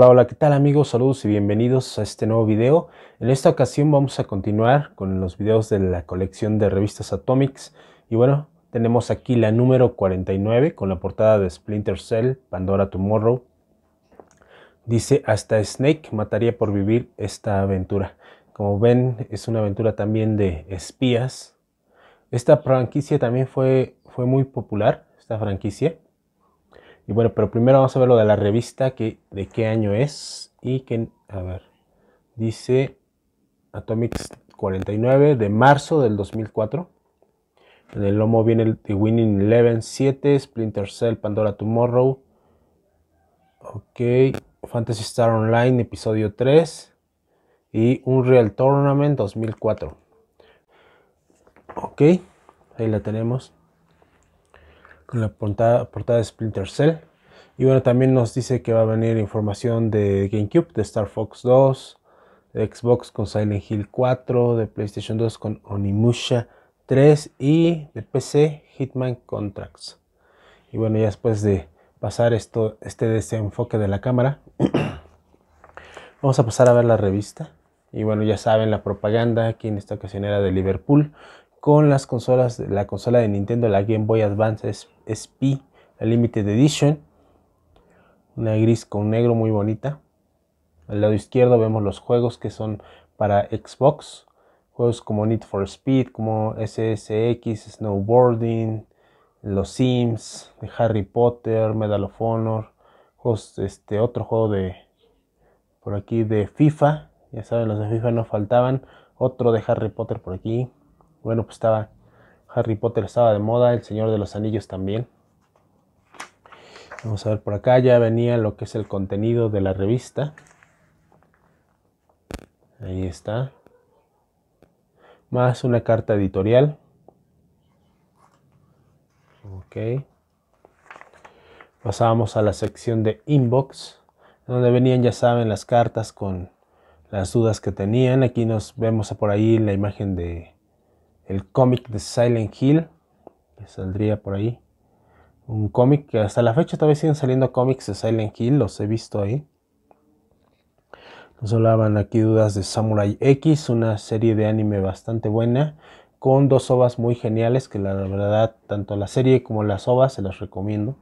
Hola, hola, ¿qué tal amigos? Saludos y bienvenidos a este nuevo video. En esta ocasión vamos a continuar con los videos de la colección de revistas Atomics. Y bueno, tenemos aquí la número 49 con la portada de Splinter Cell, Pandora Tomorrow. Dice, hasta Snake mataría por vivir esta aventura. Como ven, es una aventura también de espías. Esta franquicia también fue, fue muy popular, esta franquicia. Y bueno, pero primero vamos a ver lo de la revista, que, de qué año es y que, a ver, dice Atomics 49 de marzo del 2004. En el lomo viene el Winning Eleven 7, Splinter Cell, Pandora Tomorrow. Ok, Fantasy Star Online, episodio 3. Y Unreal Tournament 2004. Ok, ahí la tenemos con la portada, de Splinter Cell. Y bueno, también nos dice que va a venir información de GameCube, de Star Fox 2, de Xbox con Silent Hill 4, de PlayStation 2 con Onimusha 3 y de PC Hitman Contracts. Y bueno, ya después de pasar esto, este desenfoque de la cámara, vamos a pasar a ver la revista. Y bueno, ya saben la propaganda aquí en esta ocasión era de Liverpool con las consolas, la consola de Nintendo, la Game Boy Advance SP, Limited Edition. Una gris con negro muy bonita. Al lado izquierdo vemos los juegos que son para Xbox. Juegos como Need for Speed, como SSX, Snowboarding, Los Sims, de Harry Potter, Medal of Honor. Juegos, este, otro juego de por aquí de FIFA. Ya saben, los de FIFA no faltaban. Otro de Harry Potter por aquí. Bueno, pues estaba Harry Potter estaba de moda, El Señor de los Anillos también. Vamos a ver por acá, ya venía lo que es el contenido de la revista. Ahí está. Más una carta editorial. Ok. Pasamos a la sección de inbox, donde venían, ya saben, las cartas con las dudas que tenían. Aquí nos vemos por ahí la imagen de el cómic de Silent Hill, que saldría por ahí. Un cómic que hasta la fecha todavía siguen saliendo cómics de Silent Hill, los he visto ahí. Nos hablaban aquí dudas de Samurai X, una serie de anime bastante buena, con dos ovas muy geniales, que la verdad, tanto la serie como las ovas se las recomiendo.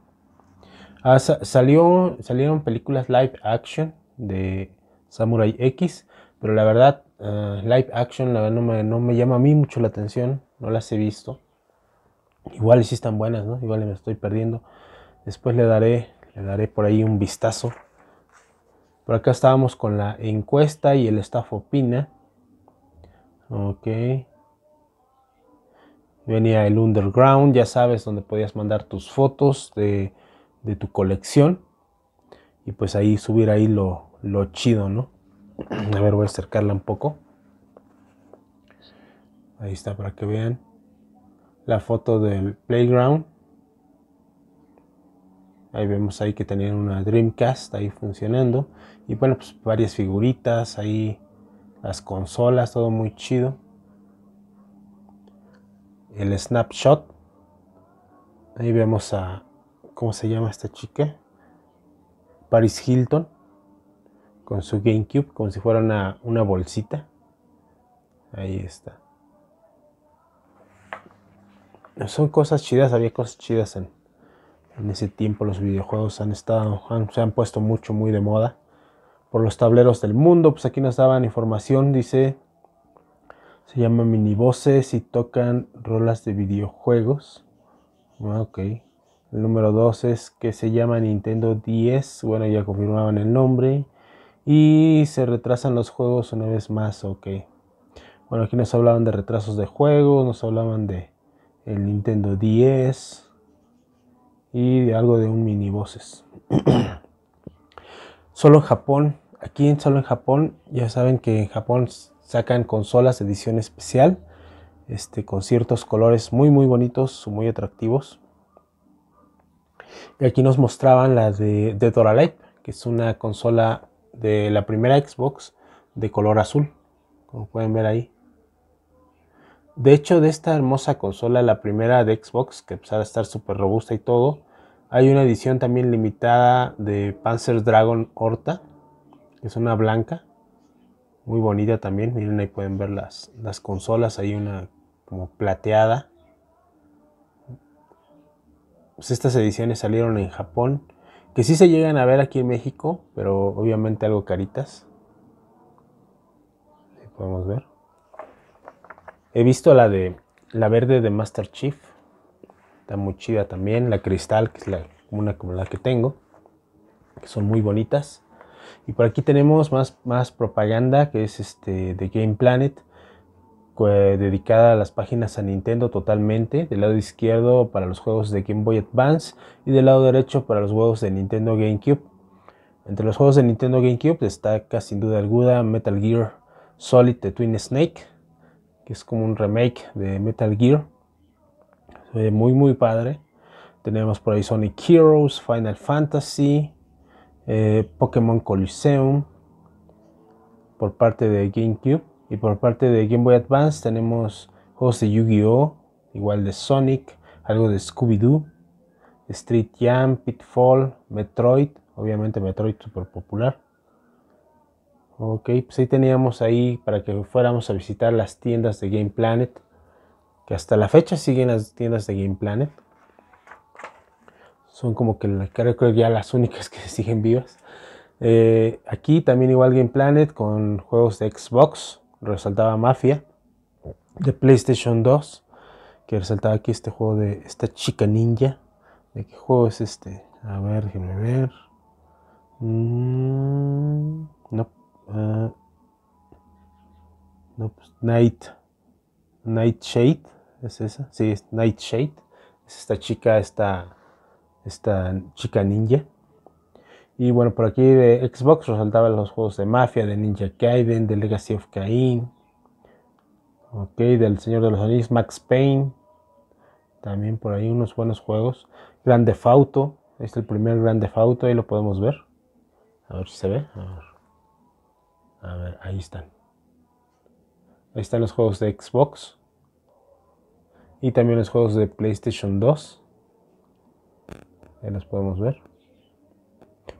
Ah, salió, salieron películas live action de Samurai X, pero la verdad Ah, live action, la verdad, no me, no me llama a mí mucho la atención, no las he visto. Igual si están buenas, ¿no? Igual me estoy perdiendo. Después le daré, le daré por ahí un vistazo. Por acá estábamos con la encuesta y el staff opina. Ok. Venía el underground, ya sabes, donde podías mandar tus fotos de, de tu colección. Y pues ahí subir ahí lo, lo chido, ¿no? A ver, voy a acercarla un poco. Ahí está para que vean la foto del playground. Ahí vemos ahí que tenían una Dreamcast ahí funcionando. Y bueno, pues varias figuritas, ahí las consolas, todo muy chido. El snapshot. Ahí vemos a, ¿cómo se llama esta chica? Paris Hilton con su GameCube como si fuera una, una bolsita. Ahí está. Son cosas chidas, había cosas chidas en, en ese tiempo. Los videojuegos han estado, se han puesto mucho, muy de moda por los tableros del mundo. Pues aquí nos daban información, dice. Se llama mini y tocan rolas de videojuegos. Ah, ok. El número 2 es que se llama Nintendo 10. Bueno, ya confirmaban el nombre. Y se retrasan los juegos una vez más, ok. Bueno, aquí nos hablaban de retrasos de juegos, nos hablaban de el Nintendo 10 y de algo de un mini solo en Japón, aquí en solo en Japón, ya saben que en Japón sacan consolas edición especial, este con ciertos colores muy muy bonitos, muy atractivos. Y aquí nos mostraban la de, Dora Light. que es una consola de la primera Xbox de color azul, como pueden ver ahí. De hecho, de esta hermosa consola, la primera de Xbox, que pues, a estar súper robusta y todo, hay una edición también limitada de Panzer Dragon Horta, es una blanca, muy bonita también. Miren, ahí pueden ver las, las consolas, hay una como plateada. Pues, estas ediciones salieron en Japón que sí se llegan a ver aquí en México, pero obviamente algo caritas. Ahí podemos ver. He visto la de la verde de Master Chief. Está muy chida también. La cristal, que es la, una como la que tengo. Que son muy bonitas. Y por aquí tenemos más, más propaganda que es este de Game Planet. Eh, dedicada a las páginas a Nintendo totalmente, del lado izquierdo para los juegos de Game Boy Advance y del lado derecho para los juegos de Nintendo GameCube. Entre los juegos de Nintendo GameCube destaca sin duda alguna Metal Gear Solid The Twin Snake, que es como un remake de Metal Gear. muy muy padre. Tenemos por ahí Sonic Heroes, Final Fantasy, eh, Pokémon Coliseum por parte de GameCube. Y por parte de Game Boy Advance tenemos juegos de Yu-Gi-Oh, igual de Sonic, algo de Scooby-Doo, Street Jam, Pitfall, Metroid, obviamente Metroid súper popular. Ok, pues ahí teníamos ahí para que fuéramos a visitar las tiendas de Game Planet, que hasta la fecha siguen las tiendas de Game Planet. Son como que creo que ya las únicas que siguen vivas. Eh, aquí también igual Game Planet con juegos de Xbox, resaltaba Mafia de PlayStation 2, que resaltaba aquí este juego de esta chica ninja. ¿De qué juego es este? A ver, déjenme ver. Mm, no. Ah, no, pues Night. Nightshade. ¿Es esa? Sí, es Nightshade. Es esta chica, esta, esta chica ninja. Y bueno, por aquí de Xbox resaltaban los juegos de Mafia, de Ninja Kaiden, de Legacy of Kain. Ok, del Señor de los Anillos, Max Payne. También por ahí unos buenos juegos. Grande Fauto. Este es el primer Grande Fauto, ahí lo podemos ver. A ver si se ve. A ver, ahí están. Ahí están los juegos de Xbox. Y también los juegos de PlayStation 2. Ahí los podemos ver.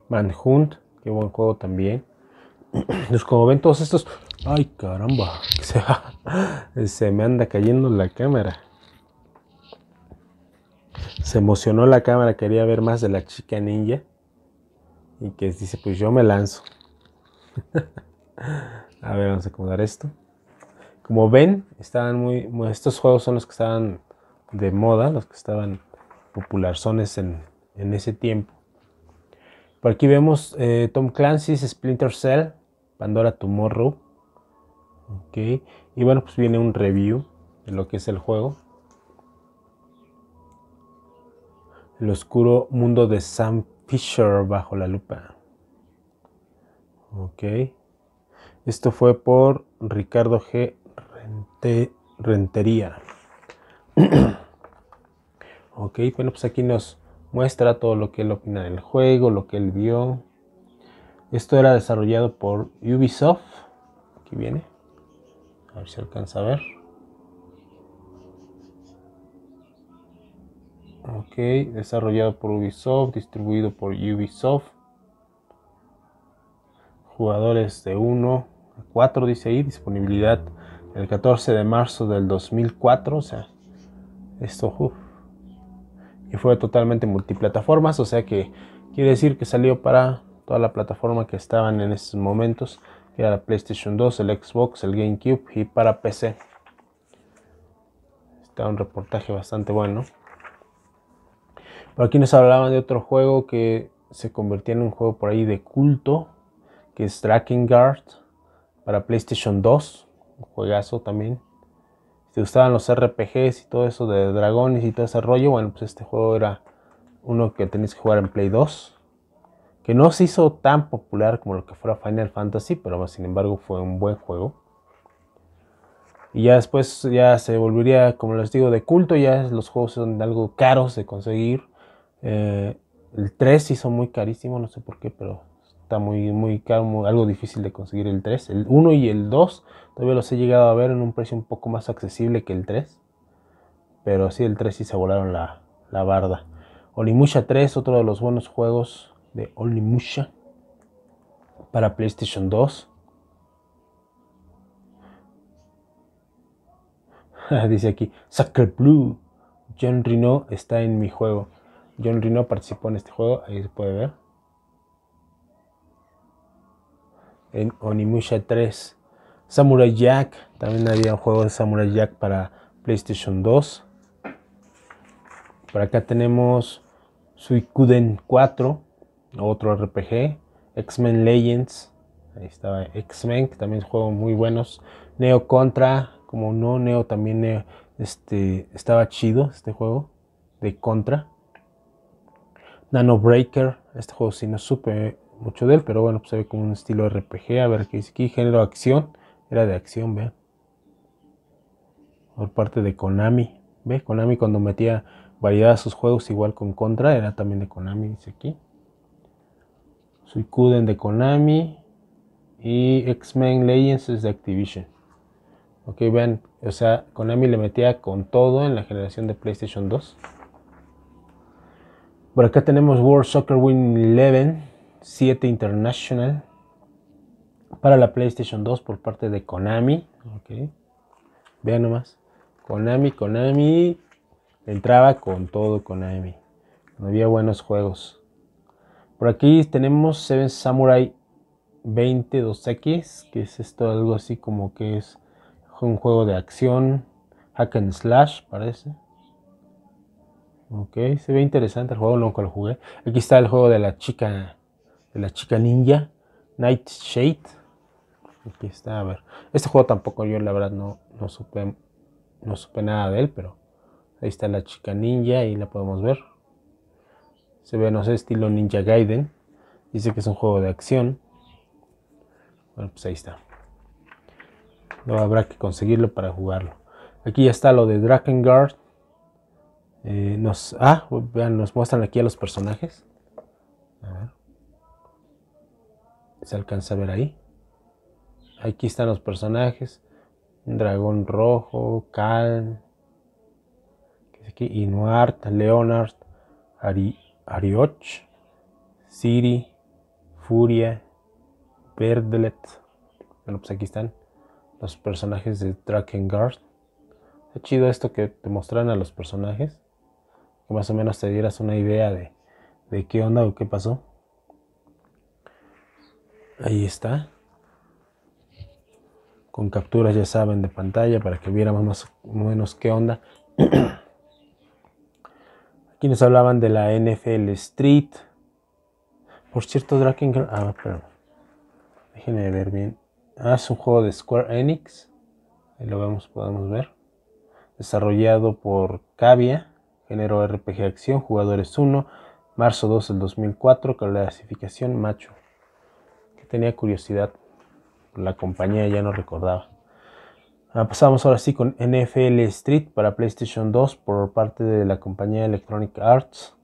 Manhunt, qué buen juego también. Entonces, como ven todos estos, ay caramba, se, me anda cayendo la cámara. Se emocionó la cámara, quería ver más de la chica ninja. Y que dice, pues yo me lanzo. a ver, vamos a acomodar esto. Como ven, estaban muy, estos juegos son los que estaban de moda, los que estaban popularzones en ese tiempo. Por aquí vemos eh, Tom Clancy's Splinter Cell, Pandora Tomorrow. Ok. Y bueno, pues viene un review de lo que es el juego. El oscuro mundo de Sam Fisher bajo la lupa. Ok. Esto fue por Ricardo G. Rentería. ok, bueno, pues aquí nos, muestra todo lo que él opina del juego, lo que él vio. Esto era desarrollado por Ubisoft. Aquí viene. A ver si alcanza a ver. Ok, desarrollado por Ubisoft, distribuido por Ubisoft. Jugadores de 1 a 4, dice ahí, disponibilidad el 14 de marzo del 2004. O sea, esto... uff y fue totalmente multiplataformas, o sea que quiere decir que salió para toda la plataforma que estaban en esos momentos, era la PlayStation 2, el Xbox, el GameCube y para PC. Está un reportaje bastante bueno. Por aquí nos hablaban de otro juego que se convertía en un juego por ahí de culto, que es Guard para PlayStation 2, un juegazo también te gustaban los RPGs y todo eso de dragones y todo ese rollo, bueno, pues este juego era uno que tenéis que jugar en Play 2, que no se hizo tan popular como lo que fuera Final Fantasy, pero sin embargo fue un buen juego. Y ya después ya se volvería, como les digo, de culto, ya los juegos son algo caros de conseguir. Eh, el 3 hizo muy carísimo, no sé por qué, pero está muy, muy caro, algo difícil de conseguir el 3. El 1 y el 2 todavía los he llegado a ver en un precio un poco más accesible que el 3. Pero sí, el 3 sí se volaron la, la barda. Onimusha 3, otro de los buenos juegos de Onimusha para PlayStation 2. Dice aquí, Sucker Blue. John Reno está en mi juego. John Reno participó en este juego, ahí se puede ver. en Onimusha 3. Samurai Jack, también había un juego de Samurai Jack para PlayStation 2. Por acá tenemos Suikuden 4, otro RPG. X-Men Legends, ahí estaba X-Men, que también juego muy buenos. Neo Contra, como no, Neo también eh, este, estaba chido este juego de Contra. Nano Breaker, este juego si no supe mucho de él, pero bueno, pues se ve como un estilo RPG. A ver qué dice aquí, género acción. Era de acción, vean. Por parte de Konami. Ve, Konami cuando metía variedad a sus juegos, igual con Contra, era también de Konami, dice aquí. Suikuden de Konami. Y X-Men Legends es de Activision. Ok, vean, o sea, Konami le metía con todo en la generación de PlayStation 2. Por acá tenemos World Soccer Win 11, 7 International para la PlayStation 2 por parte de Konami. Okay. Vean nomás. Konami, Konami. Entraba con todo Konami. No había buenos juegos. Por aquí tenemos Seven Samurai 22X, que es esto algo así como que es un juego de acción, hack and slash parece. Ok, se ve interesante el juego, nunca lo jugué. Aquí está el juego de la chica de la chica ninja, Nightshade. Aquí está, a ver. Este juego tampoco yo la verdad no, supe no supe nada de él, pero ahí está la chica ninja y la podemos ver. Se ve, no sé, estilo Ninja Gaiden. Dice que es un juego de acción. Bueno, pues ahí está. No habrá que conseguirlo para jugarlo. Aquí ya está lo de Drakengard. Eh, nos, ah, nos muestran aquí a los personajes. A ver se alcanza a ver ahí. Aquí están los personajes. dragón rojo, Calm, Inuart, Leonard, Ari, Arioch, Siri, Furia, Verdlet. Bueno, pues aquí están los personajes de Drakengard. Está chido esto que te mostraran a los personajes. Que más o menos te dieras una idea de, de qué onda o qué pasó. Ahí está. Con capturas, ya saben, de pantalla para que viéramos más o menos qué onda. Aquí nos hablaban de la NFL Street. Por cierto, Draken. Ah, perdón. Déjenme ver bien. Ah, es un juego de Square Enix. Ahí lo vemos, podemos ver. Desarrollado por Cavia. Género RPG Acción. Jugadores 1. Marzo 2 del 2004. Clasificación macho tenía curiosidad la compañía, ya no recordaba. Ah, pasamos ahora sí con NFL Street para PlayStation 2 por parte de la compañía Electronic Arts.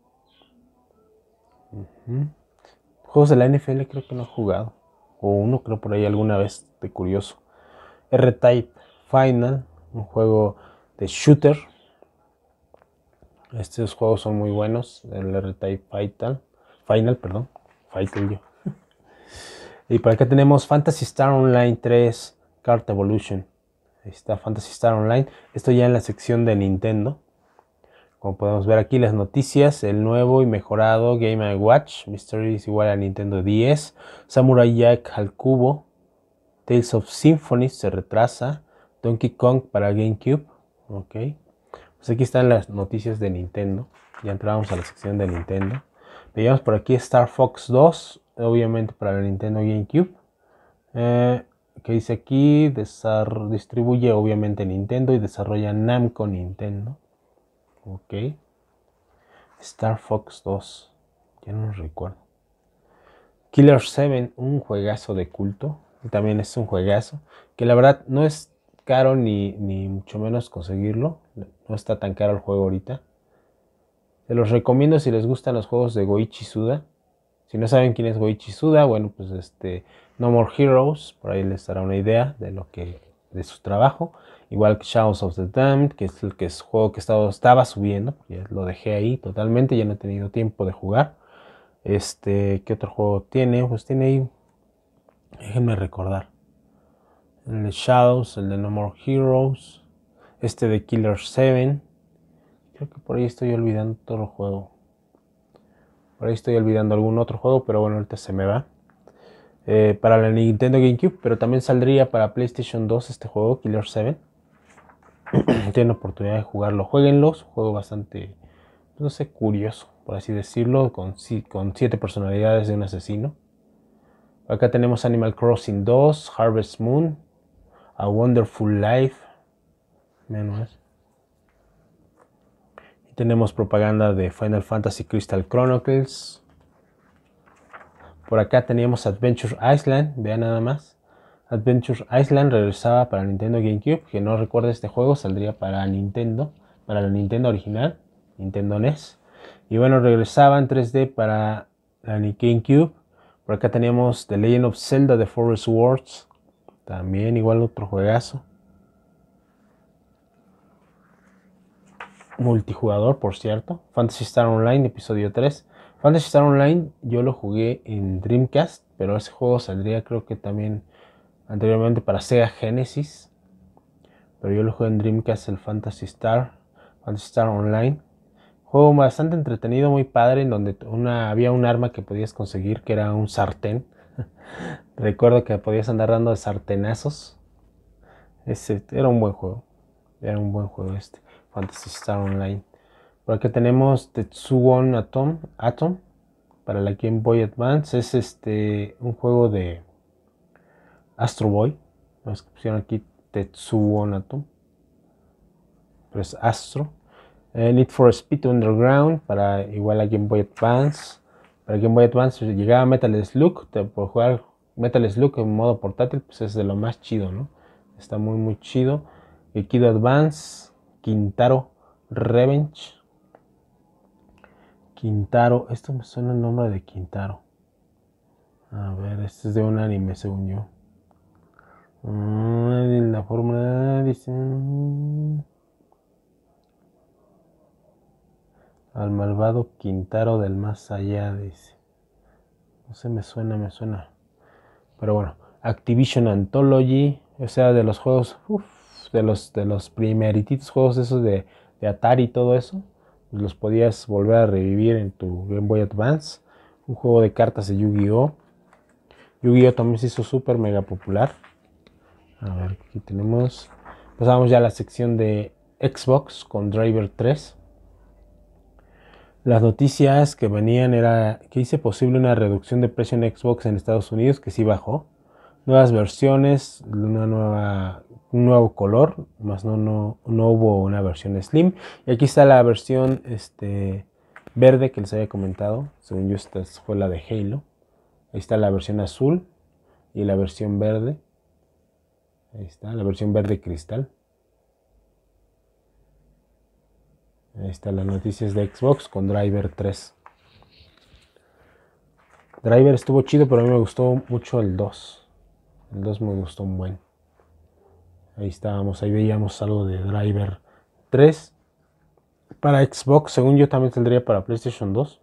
Juegos de la NFL creo que no he jugado. O uno creo por ahí alguna vez de curioso. R-Type Final, un juego de shooter. Estos juegos son muy buenos. El R-Type Final, Final, perdón. Final yo. Y por acá tenemos Fantasy Star Online 3 Card Evolution. Ahí está Fantasy Star Online. Esto ya en la sección de Nintendo. Como podemos ver aquí las noticias, el nuevo y mejorado Game Watch, Mysteries igual a Nintendo 10, Samurai Jack al cubo, Tales of Symphony se retrasa, Donkey Kong para GameCube, ok. Pues aquí están las noticias de Nintendo, ya entramos a la sección de Nintendo. Veíamos por aquí Star Fox 2, obviamente para el Nintendo GameCube. Eh, que dice aquí, distribuye obviamente Nintendo y desarrolla Namco Nintendo. Ok. Star Fox 2, ya no recuerdo. Killer 7, un juegazo de culto. También es un juegazo. Que la verdad no es caro ni, ni mucho menos conseguirlo. No está tan caro el juego ahorita. Se los recomiendo si les gustan los juegos de Goichi Suda. Si no saben quién es Goichi Suda, bueno, pues este No More Heroes, por ahí les dará una idea de lo que de su trabajo, igual que Shadows of the Damned, que es el que es juego que estaba, subiendo, lo dejé ahí totalmente, ya no he tenido tiempo de jugar. Este, ¿qué otro juego tiene? Pues tiene ahí déjenme recordar. El de Shadows, el de No More Heroes, este de Killer 7. Creo que por ahí estoy olvidando todo el juego. Por ahí estoy olvidando algún otro juego, pero bueno, ahorita se me va. Eh, para la Nintendo GameCube, pero también saldría para PlayStation 2 este juego, Killer 7. Tienen oportunidad de jugarlo, jueguenlos. Juego bastante, pues, no sé, curioso, por así decirlo, con, con siete personalidades de un asesino. Acá tenemos Animal Crossing 2, Harvest Moon, A Wonderful Life. Menos. Tenemos propaganda de Final Fantasy Crystal Chronicles. Por acá teníamos Adventure Island, vean nada más. Adventure Island regresaba para Nintendo GameCube, que no recuerde este juego, saldría para Nintendo, para la Nintendo original, Nintendo NES. Y bueno, regresaba en 3D para la e GameCube. Por acá teníamos The Legend of Zelda de Forest Wars, también igual otro juegazo. multijugador, por cierto. Fantasy Star Online, episodio 3. Fantasy Star Online yo lo jugué en Dreamcast, pero ese juego saldría creo que también anteriormente para Sega Genesis. Pero yo lo jugué en Dreamcast, el Fantasy Star, Fantasy Star Online. Juego bastante entretenido, muy padre, en donde una, había un arma que podías conseguir, que era un sartén. Recuerdo que podías andar dando de sartenazos. Ese, era un buen juego. Era un buen juego este. Fantasy Star Online. Por acá tenemos Tetsuon Atom, Atom para la Game Boy Advance. Es este un juego de Astro Boy. la descripción aquí Tetsuon Atom. Pero es Astro. Eh, Need for Speed Underground para igual a Game Boy Advance. Para Game Boy Advance llegaba Metal Slug. por jugar Metal Slug en modo portátil, pues es de lo más chido, ¿no? Está muy, muy chido. Kido Advance. Quintaro Revenge. Quintaro, esto me suena el nombre de Quintaro. A ver, Este es de un anime, según yo. La fórmula dice. Al malvado Quintaro del más allá, dice. No sé, me suena, me suena. Pero bueno, Activision Anthology, o sea, de los juegos. Uf, de los, de los primeritos juegos esos de, Atari y todo eso, los podías volver a revivir en tu Game Boy Advance. Un juego de cartas de Yu-Gi-Oh! Yu-Gi-Oh! también se hizo súper mega popular. A ver, aquí tenemos. Pasamos ya a la sección de Xbox con Driver 3. Las noticias que venían era que hice posible una reducción de precio en Xbox en Estados Unidos, que sí bajó. Nuevas versiones, una nueva nuevo color, más no, no, no hubo una versión slim. Y aquí está la versión este, verde que les había comentado, según yo esta fue la de Halo. Ahí está la versión azul y la versión verde. Ahí está, la versión verde cristal. Ahí está las noticias de Xbox con Driver 3. Driver estuvo chido, pero a mí me gustó mucho el 2. El 2 me gustó un buen. Ahí estábamos, ahí veíamos algo de Driver 3. Para Xbox, según yo, también saldría para PlayStation 2.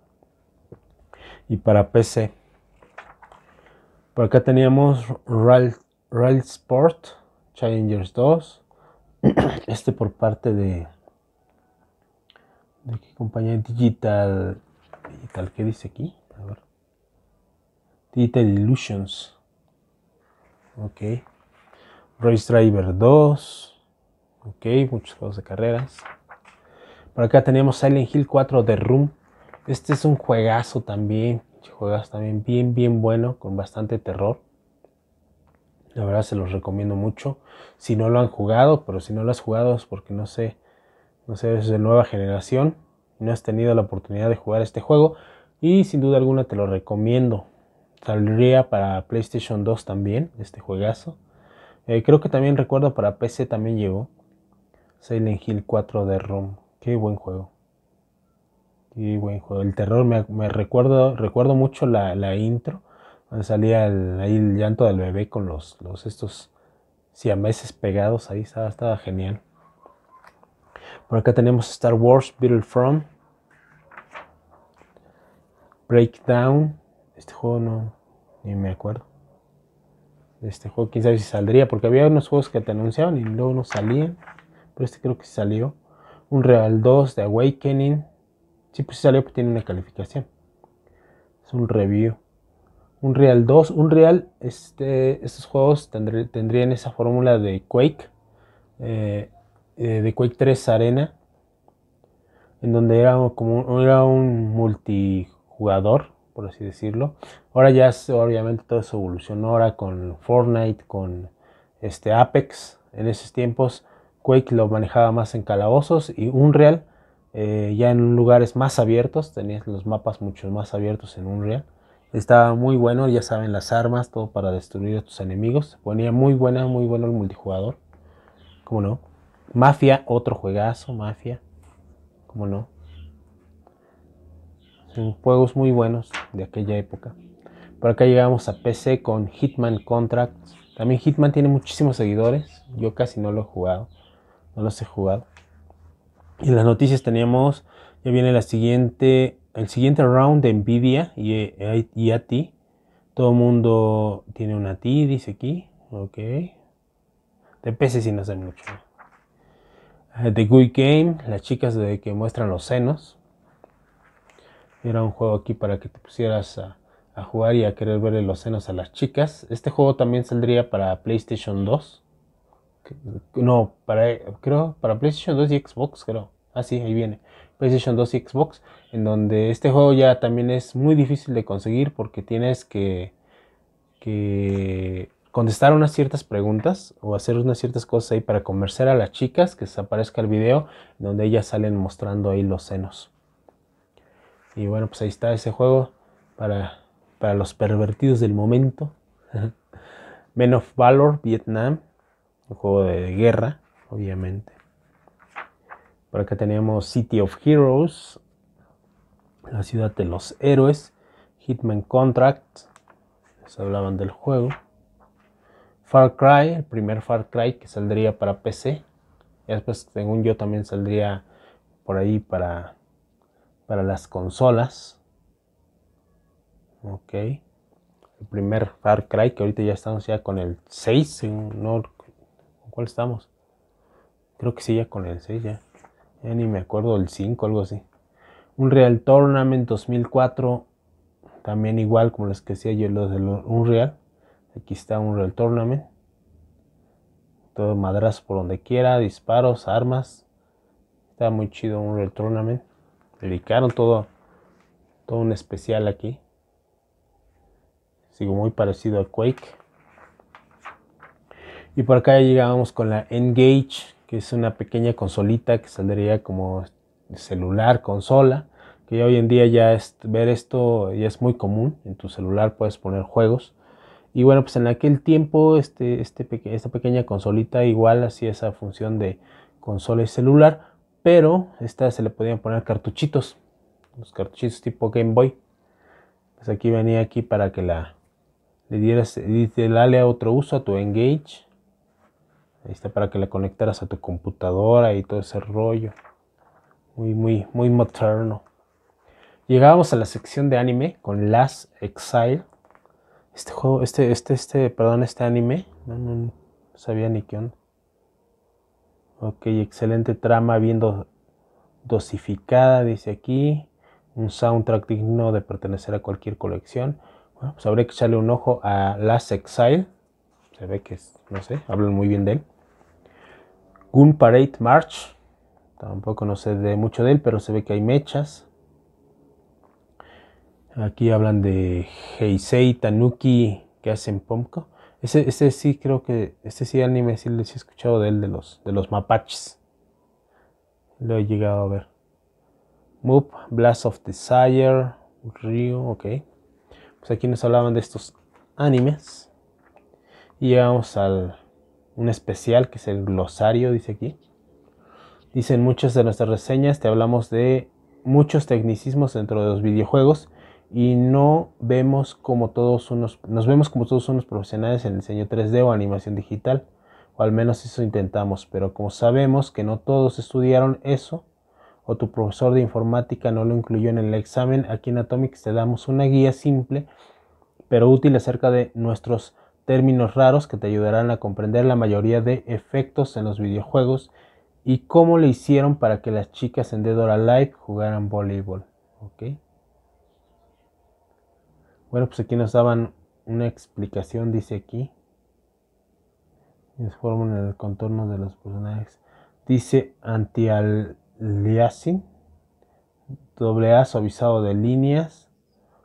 Y para PC. Por acá teníamos Rail, Rail Sport, Challengers 2. Este por parte de... ¿De qué compañía? Digital... Digital, ¿qué dice aquí? A Digital Illusions. Ok. Race Driver 2. Ok, muchos juegos de carreras. Por acá tenemos Silent Hill 4 de Room. Este es un juegazo también. Juegazo también bien, bien bueno, con bastante terror. La verdad se los recomiendo mucho. Si no lo han jugado, pero si no lo has jugado es porque no sé, no sé, es de nueva generación. No has tenido la oportunidad de jugar este juego. Y sin duda alguna te lo recomiendo. Saldría para PlayStation 2 también, este juegazo. Eh, creo que también recuerdo para PC también llegó. Silent Hill 4 de ROM. Qué buen juego. Qué buen juego. El terror, me, recuerdo, recuerdo mucho la, intro. Donde salía el, ahí el llanto del bebé con los, los estos siameses pegados. Ahí estaba, genial. Por acá tenemos Star Wars, Battlefront. Breakdown. Este juego no, ni me acuerdo este juego, quién sabe si saldría, porque había unos juegos que te anunciaban y luego no salían, pero este creo que salió. Un Real 2 de Awakening, sí, pues salió, pues tiene una calificación. Es un review. Un Real 2, un Real, este, estos juegos tendrían esa fórmula de Quake, eh, eh, de Quake 3 Arena, en donde era como era un multijugador por así decirlo. Ahora ya obviamente todo eso evolucionó ahora con Fortnite, con este Apex. En esos tiempos Quake lo manejaba más en calabozos y Unreal eh, ya en lugares más abiertos, tenías los mapas mucho más abiertos en Unreal. Estaba muy bueno, ya saben, las armas, todo para destruir a tus enemigos. ponía muy buena, muy bueno el multijugador. Como no? Mafia, otro juegazo, Mafia. ¿Cómo no? juegos muy buenos de aquella época. Por acá llegamos a PC con Hitman Contracts También Hitman tiene muchísimos seguidores. Yo casi no lo he jugado. No los he jugado. Y en las noticias teníamos. Ya viene la siguiente. El siguiente round de Nvidia y, eh, y AT. Todo el mundo tiene una AT, dice aquí. Ok. De PC si no mucho. The ah, Good Game, las chicas de que muestran los senos. Era un juego aquí para que te pusieras a, jugar y a querer verle los senos a las chicas. Este juego también saldría para PlayStation 2. No, para creo para PlayStation 2 y Xbox, creo. Ah, sí, ahí viene. PlayStation 2 y Xbox, en donde este juego ya también es muy difícil de conseguir porque tienes que contestar unas ciertas preguntas o hacer unas ciertas cosas ahí para convencer a las chicas que se aparezca el video donde ellas salen mostrando ahí los senos. Y bueno, pues ahí está ese juego para, para los pervertidos del momento. Men of Valor, Vietnam. Un juego de guerra, obviamente. Por acá teníamos City of Heroes. La ciudad de los héroes. Hitman Contract. Les hablaban del juego. Far Cry, el primer Far Cry que saldría para PC. Y después, según yo, también saldría por ahí para para las consolas. Ok. El primer Far Cry, que ahorita ya estamos ya con el 6, no, ¿cuál estamos? Creo que sí, ya con el 6, ya. ni me acuerdo, el 5, algo así. Un Real Tournament 2004, también igual como les que decía yo, los un Unreal. Aquí está un Real Tournament. Todo madras por donde quiera, disparos, armas. Está muy chido un Real Tournament dedicaron todo, todo un especial aquí. Sigo muy parecido a Quake. Y por acá llegábamos con la Engage, que es una pequeña consolita que saldría como celular, consola. Que hoy en día ya es, ver esto ya es muy común. En tu celular puedes poner juegos. Y bueno, pues en aquel tiempo este, este, esta pequeña consolita igual hacía esa función de consola y celular pero esta se le podían poner cartuchitos, los cartuchitos tipo Game Boy. Pues aquí venía aquí para que la le dieras, dale a otro uso a tu Engage. Ahí está para que la conectaras a tu computadora y todo ese rollo. Muy, muy, muy moderno. Llegábamos a la sección de anime con Last Exile. Este juego, este, este, este, perdón, este anime. no sabía ni qué onda. Ok, excelente trama, bien dosificada, dice aquí. Un soundtrack digno de pertenecer a cualquier colección. Bueno, pues habría que echarle un ojo a Last Exile. Se ve que, es, no sé, hablan muy bien de él. Gun Parade March. Tampoco no sé de mucho de él, pero se ve que hay mechas. Aquí hablan de Heisei Tanuki que hacen Pomco. Ese, ese sí creo que, este sí anime sí les he escuchado de él, de los, de los mapaches. Lo he llegado a ver. Move, Blast of Desire, Río, ok. Pues aquí nos hablaban de estos animes. Y llegamos al un especial que es el glosario, dice aquí. Dicen muchas de nuestras reseñas, te hablamos de muchos tecnicismos dentro de los videojuegos y no vemos como todos unos, nos vemos como todos unos profesionales en diseño 3D o animación digital, o al menos eso intentamos, pero como sabemos que no todos estudiaron eso, o tu profesor de informática no lo incluyó en el examen, aquí en Atomics te damos una guía simple pero útil acerca de nuestros términos raros que te ayudarán a comprender la mayoría de efectos en los videojuegos y cómo le hicieron para que las chicas en Dead or jugaran voleibol. ¿Ok? Bueno, pues aquí nos daban una explicación, dice aquí. Se forman el contorno de los personajes. Dice anti-aliasing, doble A suavizado de líneas,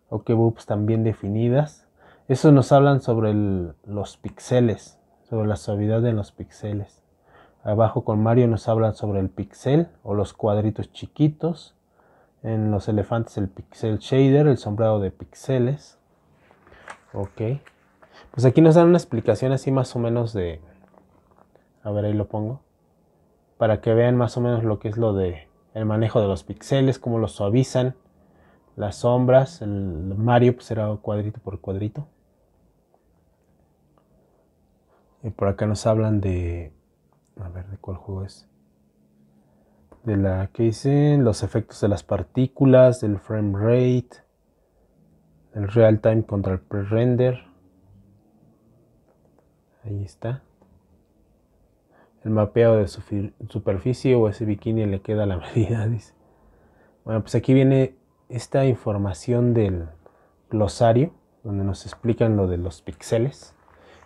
ok, boops también definidas. Eso nos hablan sobre los píxeles, sobre la suavidad de los píxeles. Abajo con Mario nos hablan sobre el pixel o los cuadritos chiquitos. En los elefantes el pixel shader, el sombrado de píxeles Ok. Pues aquí nos dan una explicación así más o menos de... A ver, ahí lo pongo. Para que vean más o menos lo que es lo de el manejo de los pixeles, cómo los suavizan, las sombras, el Mario pues será cuadrito por cuadrito. Y por acá nos hablan de... A ver, ¿de cuál juego es? De la que dicen los efectos de las partículas, del frame rate el real time contra el pre-render. Ahí está. El mapeo de superficie o ese bikini le queda la medida, dice. Bueno, pues aquí viene esta información del glosario, donde nos explican lo de los píxeles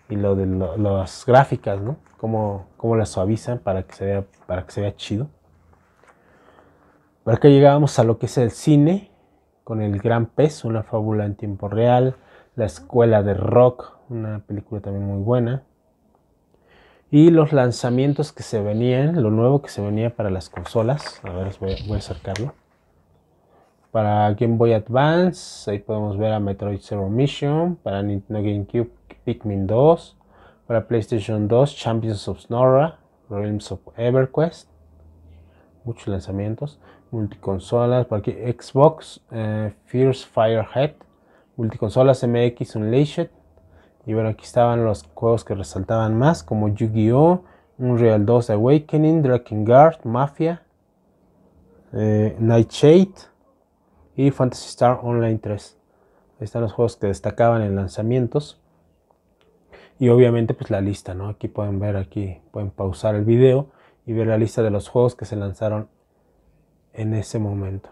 y lo de las gráficas, ¿no? Cómo, cómo, las suavizan para que se vea, para que se vea chido. por acá llegábamos a lo que es el cine con El Gran Pez, una fábula en tiempo real, La Escuela de Rock, una película también muy buena, y los lanzamientos que se venían, lo nuevo que se venía para las consolas, a ver, voy, a acercarlo. Para Game Boy Advance, ahí podemos ver a Metroid Zero Mission, para Nintendo GameCube, Pikmin 2, para PlayStation 2, Champions of snorra Realms of EverQuest, muchos lanzamientos multiconsolas, por aquí Xbox, eh, Fierce Firehead, multiconsolas MX Unleashed. Y bueno, aquí estaban los juegos que resaltaban más, como Yu-Gi-Oh!, Unreal 2 Awakening, Guard. Mafia, eh, Nightshade y Fantasy Star Online 3. Ahí están los juegos que destacaban en lanzamientos. Y obviamente pues la lista, ¿no? Aquí pueden ver, aquí pueden pausar el video y ver la lista de los juegos que se lanzaron en ese momento.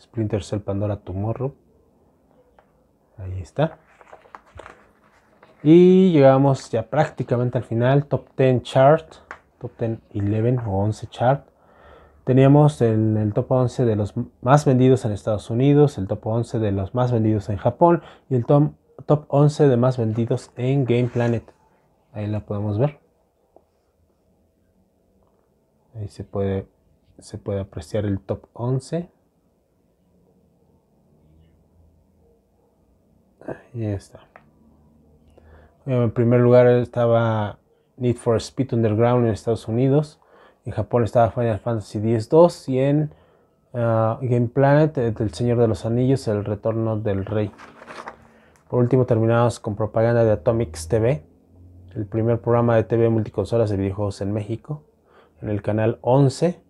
Splinter Cell Pandora Tomorrow. Ahí está. Y llegamos ya prácticamente al final. Top 10 chart. Top 10, 11 o 11 chart. Teníamos el, top 11 de los más vendidos en Estados Unidos, el top 11 de los más vendidos en Japón y el top, top 11 de más vendidos en Game Planet. Ahí la podemos ver. Ahí se puede se puede apreciar el top 11. Ahí está. Eh, en primer lugar estaba Need for Speed Underground en Estados Unidos. En Japón estaba Final Fantasy X-2 y en ah, Game Planet, eh, El Señor de los Anillos, El Retorno del Rey. Por último terminamos con propaganda de Atomics TV, el primer programa de TV multiconsolas de videojuegos en México, en el canal 11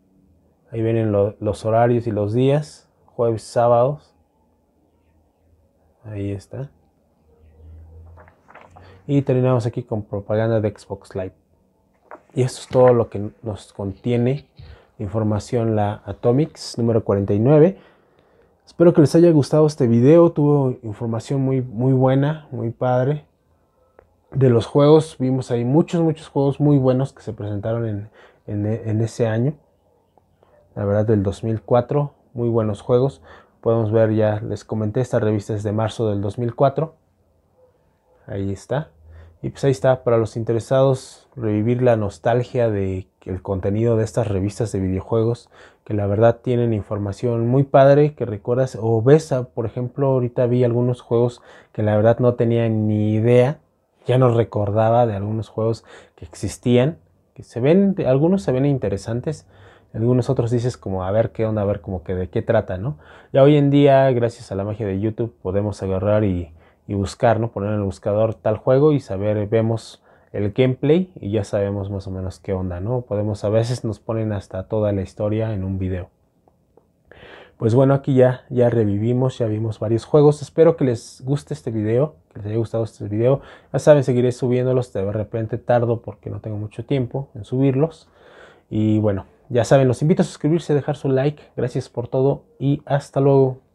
Ahí vienen los horarios y los días, jueves, sábados. Ahí está. Y terminamos aquí con propaganda de Xbox Live. Y esto es todo lo que nos contiene información la Atomics número 49. Espero que les haya gustado este video. Tuvo información muy, muy buena, muy padre. De los juegos, vimos ahí muchos, muchos juegos muy buenos que se presentaron en ese año la verdad del 2004, muy buenos juegos. Podemos ver, ya les comenté, esta revista es de marzo del 2004. Ahí está. Y pues ahí está, para los interesados, revivir la nostalgia de el contenido de estas revistas de videojuegos, que la verdad tienen información muy padre, que recuerdas o ves, ah, por ejemplo, ahorita vi algunos juegos que la verdad no tenía ni idea, ya no recordaba de algunos juegos que existían, que se ven, algunos se ven interesantes, algunos otros dices como a ver qué onda, a ver como que de qué trata, ¿no? Ya hoy en día, gracias a la magia de YouTube, podemos agarrar y, buscar, ¿no? Poner en el buscador tal juego y saber, vemos el gameplay y ya sabemos más o menos qué onda, ¿no? Podemos, a veces nos ponen hasta toda la historia en un video. Pues bueno, aquí ya, ya revivimos, ya vimos varios juegos. Espero que les guste este video, que les haya gustado este video. Ya saben, seguiré subiéndolos, de repente tardo porque no tengo mucho tiempo en subirlos. Y bueno, ya saben, los invito a suscribirse, dejar su like. Gracias por todo y hasta luego.